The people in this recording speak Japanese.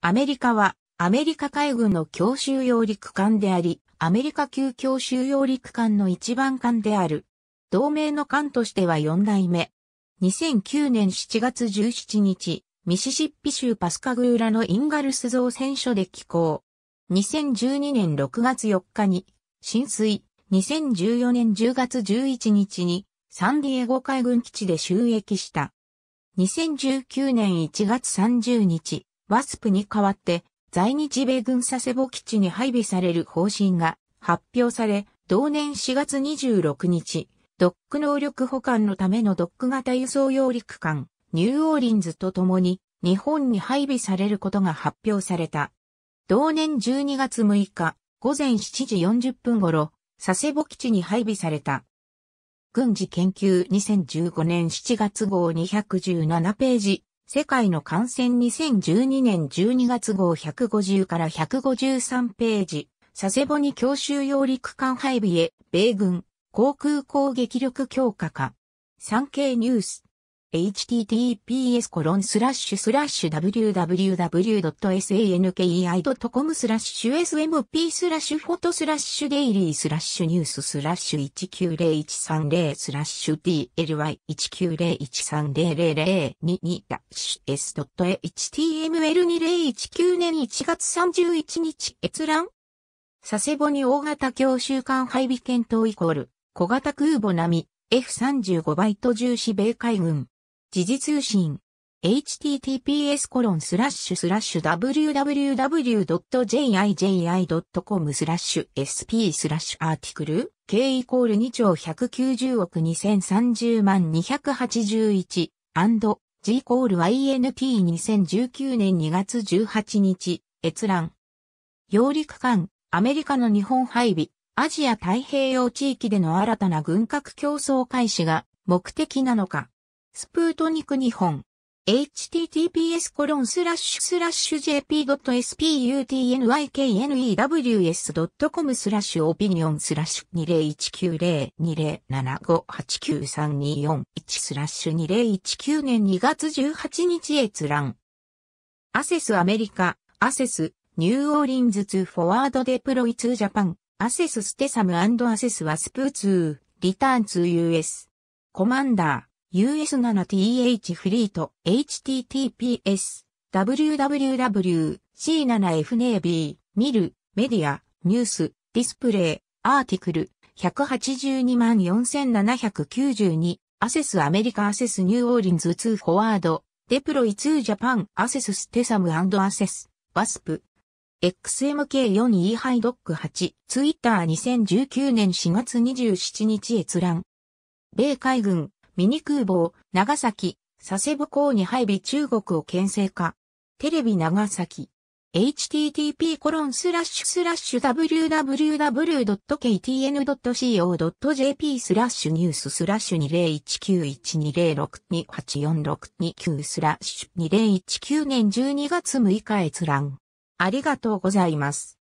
アメリカはアメリカ海軍の強襲揚陸艦であり、アメリカ級強襲揚陸艦の一番艦である。同盟の艦としては4代目。2009年7月17日、ミシシッピ州パスカグーラのインガルス造船所で寄港。2012年6月4日に浸水、2014年10月11日にサンディエゴ海軍基地で収益した。2019年1月30日、ワスプに代わって、在日米軍佐世保基地に配備される方針が発表され、同年4月26日、ドック能力保管のためのドック型輸送揚陸艦、ニューオーリンズと共に日本に配備されることが発表された。同年12月6日、午前7時40分頃、佐世保基地に配備された。軍事研究2015年7月号217ページ、世界の感染2012年12月号150から153ページ、佐世保に強襲揚陸艦配備へ、米軍、航空攻撃力強化化。産経ニュース。https www.sankei.com スラッシュ smp スラッシュフォトスラッシュデイリースラッシュニューススラッシュ190130スラッシュ d l y 1 9 0 1 3 0 0 0 2ッシュ s.html2019 年1月31日閲覧佐世保に大型教習艦配備検討イコール小型空母並み F35 バイト重視米海軍時事通信 https コロンスラッシュスラッシュ www.jiji.com スラッシュ sp スラッシュアーティクル k イコール2兆190億2030万281 g イコール int2019 年2月18日閲覧揚陸間アメリカの日本配備アジア太平洋地域での新たな軍拡競争開始が目的なのかスプートニク日本。https jp.sputniknews.com スラッシュオピニオンスラッシュ201902075893241スラッシュ2019年2月18日閲覧。アセスアメリカ、アセス、ニューオーリンズ2フォワードデプロイ2ジャパン、アセスステサムアセスワスプー2、リターン2 US。コマンダー。US7TH フリート https www.c7fnavy ミル、メディアニュースディスプレイアーティクル1824792アセスアメリカアセスニューオーリンズ2フォワードデプロイ2ジャパンアセスステサムアセスワスプ XMK4E ハイドック8ツイッター2019年4月27日閲覧米海軍ミニ空母長崎、佐世保港に配備中国を牽制化。テレビ長崎。http コロンスラッシュスラッシュ www.ktn.co.jp スラッシュニューススラッシュ20191206284629スラッシュ2019年12月6日閲覧。ありがとうございます。